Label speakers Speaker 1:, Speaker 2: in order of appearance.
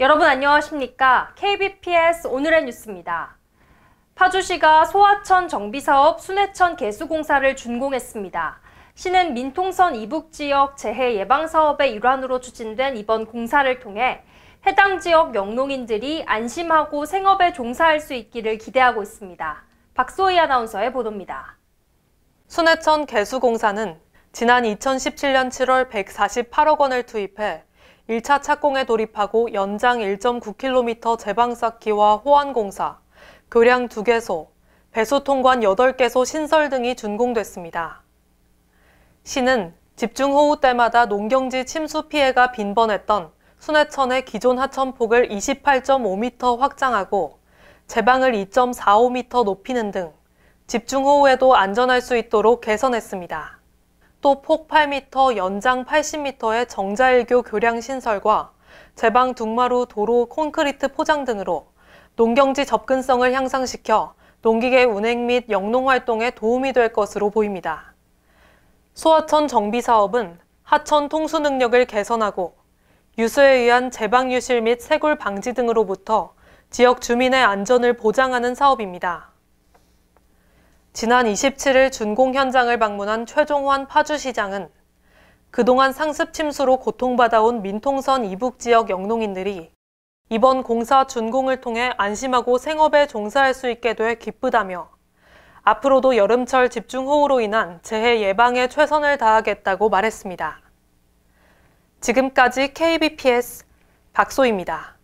Speaker 1: 여러분 안녕하십니까? KBPS 오늘의 뉴스입니다. 파주시가 소하천 정비사업 순해천 개수공사를 준공했습니다. 시는 민통선 이북 지역 재해 예방 사업의 일환으로 추진된 이번 공사를 통해 해당 지역 영농인들이 안심하고 생업에 종사할 수 있기를 기대하고 있습니다. 박소희 아나운서의 보도입니다.
Speaker 2: 순해천 개수공사는 지난 2017년 7월 148억 원을 투입해 1차 착공에 돌입하고 연장 1.9km 제방 쌓기와 호환 공사, 교량 2개소, 배수 통관 8개소 신설 등이 준공됐습니다. 시는 집중호우 때마다 농경지 침수 피해가 빈번했던 순해천의 기존 하천폭을 28.5m 확장하고 제방을 2.45m 높이는 등 집중호우에도 안전할 수 있도록 개선했습니다. 또폭 8m, 연장 80m의 정자일교 교량 신설과 제방 둥마루 도로 콘크리트 포장 등으로 농경지 접근성을 향상시켜 농기계 운행 및 영농활동에 도움이 될 것으로 보입니다. 소하천 정비사업은 하천 통수 능력을 개선하고 유수에 의한 제방 유실 및세골 방지 등으로부터 지역 주민의 안전을 보장하는 사업입니다. 지난 27일 준공 현장을 방문한 최종환 파주시장은 그동안 상습 침수로 고통받아온 민통선 이북 지역 영농인들이 이번 공사 준공을 통해 안심하고 생업에 종사할 수 있게 돼 기쁘다며 앞으로도 여름철 집중호우로 인한 재해 예방에 최선을 다하겠다고 말했습니다. 지금까지 KBPS 박소입니다.